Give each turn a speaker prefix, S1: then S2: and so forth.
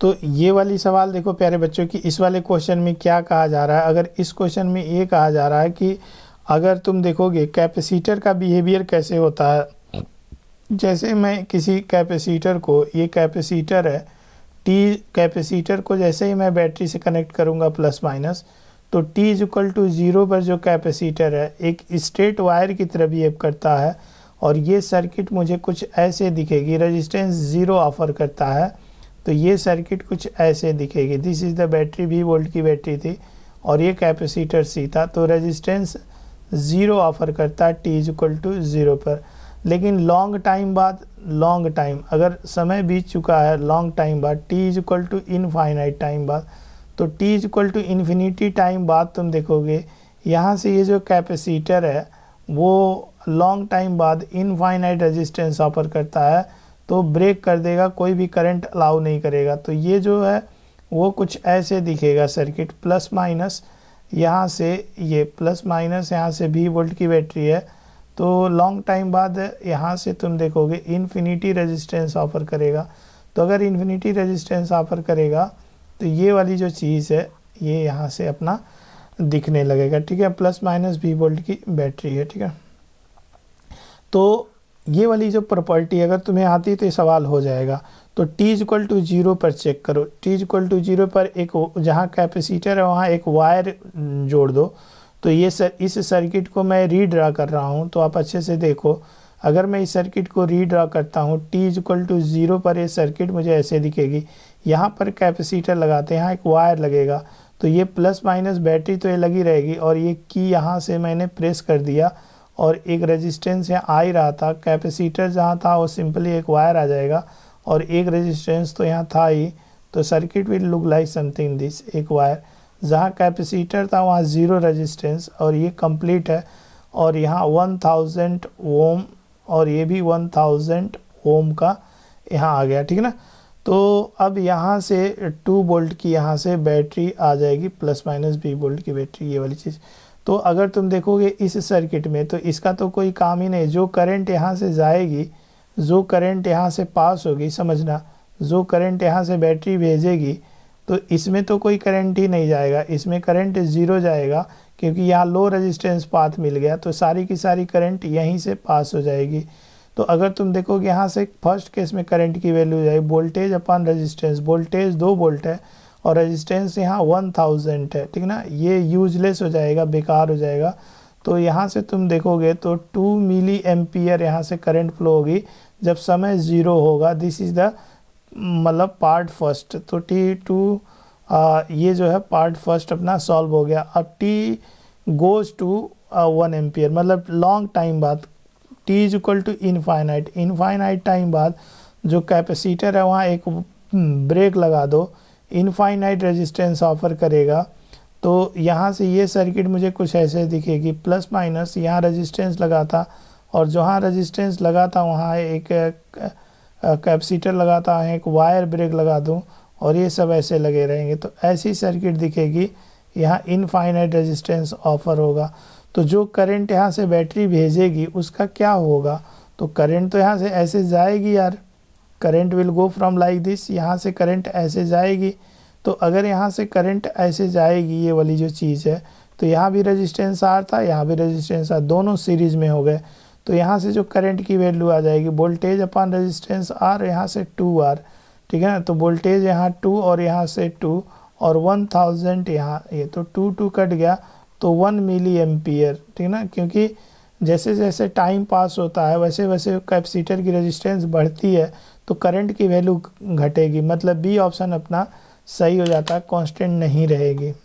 S1: तो ये वाली सवाल देखो प्यारे बच्चों कि इस वाले क्वेश्चन में क्या कहा जा रहा है अगर इस क्वेश्चन में ये कहा जा रहा है कि अगर तुम देखोगे कैपेसिटर का बिहेवियर कैसे होता है जैसे मैं किसी कैपेसिटर को ये कैपेसिटर है टी कैपेसिटर को जैसे ही मैं बैटरी से कनेक्ट करूँगा प्लस माइनस तो t is equal to zero पर जो कैपेसिटर है एक स्ट्रेट वायर की तरह बिहेव करता है और ये सर्किट मुझे कुछ ऐसे दिखेगी रेजिस्टेंस ज़ीरो ऑफर करता है तो ये सर्किट कुछ ऐसे दिखेगी this is the battery V volt की बैटरी थी और ये कैपेसिटर सी था तो रेजिस्टेंस ज़ीरो ऑफर करता t is equal to zero पर लेकिन लॉन्ग टाइम बाद लॉन्ग टाइम अगर समय बीत चुका है लॉन्ग टाइम बाद t is equal to infinite time बाद तो t is equal to infinity time बाद तुम देखोगे यहाँ से ये जो कैपेसिटर है वो लॉन्ग टाइम बाद इनफाइनाइट रेजिस्टेंस ऑफर करता है तो ब्रेक कर देगा कोई भी करंट अलाउ नहीं करेगा तो ये जो है वो कुछ ऐसे दिखेगा सर्किट प्लस माइनस यहाँ से ये प्लस माइनस यहाँ से भी वोल्ट की बैटरी है तो लॉन्ग टाइम बाद यहाँ से तुम देखोगे इन्फिनिटी रेजिस्टेंस ऑफर करेगा तो अगर इन्फिनिटी रेजिस्टेंस ऑफर करेगा तो ये वाली जो चीज़ है ये यहाँ से अपना दिखने लगेगा ठीक है प्लस माइनस भी वोल्ट की बैटरी है ठीक है तो ये वाली जो प्रॉपर्टी अगर तुम्हें आती है तो ये सवाल हो जाएगा तो t इक्वल टू जीरो पर चेक करो t इक्वल टू जीरो पर एक जहाँ कैपेसिटर है वहाँ एक वायर जोड़ दो तो ये सर इस सर्किट को मैं रीड्रा कर रहा हूँ तो आप अच्छे से देखो अगर मैं इस सर्किट को रीड्रा करता हूँ t इक्वल टू ज़ीरो पर ये सर्किट मुझे ऐसे दिखेगी यहाँ पर कैपेसिटर लगाते हैं यहाँ एक वायर लगेगा तो ये प्लस माइनस बैटरी तो ये लगी रहेगी और ये की यहाँ से मैंने प्रेस कर दिया और एक रेजिस्टेंस यहाँ आ ही रहा था कैपेसिटर जहाँ था वो सिंपली एक वायर आ जाएगा और एक रेजिस्टेंस तो यहाँ था ही तो circuit will look like something this एक वायर जहाँ कैपेसिटर था वहाँ ज़ीरो रेजिस्टेंस और ये कंप्लीट है और यहाँ वन थाउजेंड ओम और ये भी वन थाउजेंड ओम का यहाँ आ गया ठीक है ना तो अब यहाँ से टू बोल्ट की यहाँ से बैटरी आ जाएगी प्लस माइनस बी बोल्ट की बैटरी ये वाली चीज़ तो अगर तुम देखोगे इस सर्किट में तो इसका तो कोई काम ही नहीं जो करंट यहाँ से जाएगी जो करंट यहाँ से पास होगी समझना जो करंट यहाँ से बैटरी भेजेगी तो इसमें तो कोई करंट ही नहीं जाएगा इसमें करंट ज़ीरो जाएगा क्योंकि यहाँ लो रेजिस्टेंस पाथ मिल गया तो सारी की सारी करंट यहीं से पास हो जाएगी तो अगर तुम देखोगे यहाँ से फर्स्ट केस में करंट की वैल्यू जाएगी वोल्टेज अपॉन रेजिस्टेंस वोल्टेज दो वोल्ट है और रेजिस्टेंस यहाँ वन थाउजेंड है ठीक ना ये यूजलेस हो जाएगा बेकार हो जाएगा तो यहाँ से तुम देखोगे तो टू मिली एम्पियर यहाँ से करंट फ्लो होगी जब समय ज़ीरो होगा दिस इज़ द मतलब पार्ट फर्स्ट तो टी टू आ, ये जो है पार्ट फर्स्ट अपना सॉल्व हो गया अब t goes to one ampere मतलब लॉन्ग टाइम बाद t is equal to infinite infinite time बाद जो कैपेसिटर है वहाँ एक ब्रेक hmm, लगा दो इनफाइनाइट रेजिस्टेंस ऑफर करेगा तो यहाँ से ये सर्किट मुझे कुछ ऐसे दिखेगी प्लस माइनस यहाँ रजिस्टेंस लगा था और जहाँ रजिस्टेंस लगा था वहाँ एक कैपेसिटर लगा था एक वायर ब्रेक लगा दूँ और ये सब ऐसे लगे रहेंगे तो ऐसी सर्किट दिखेगी यहाँ इनफाइनाइट रेजिस्टेंस ऑफर होगा तो जो करंट यहाँ से बैटरी भेजेगी उसका क्या होगा तो करंट तो यहाँ से ऐसे जाएगी यार current will go from like this यहाँ से करंट ऐसे जाएगी तो अगर यहाँ से करंट ऐसे जाएगी ये वाली जो चीज़ है तो यहाँ भी रेजिस्टेंस आर था यहाँ भी रेजिस्टेंस आर दोनों सीरीज में हो गए तो यहाँ से जो करंट की वैल्यू आ जाएगी वोल्टेज अपन रेजिस्टेंस आर यहाँ से टू आर ठीक है ना तो वोल्टेज यहाँ टू और यहाँ से टू और वन थाउजेंड यहाँ ये तो टू टू कट गया तो वन मिली एम्पियर ठीक है ना क्योंकि जैसे जैसे टाइम पास होता है वैसे वैसे कैपेसिटर की रेजिस्टेंस बढ़ती है तो करंट की वैल्यू घटेगी मतलब बी ऑप्शन अपना सही हो जाता है कॉन्स्टेंट नहीं रहेगी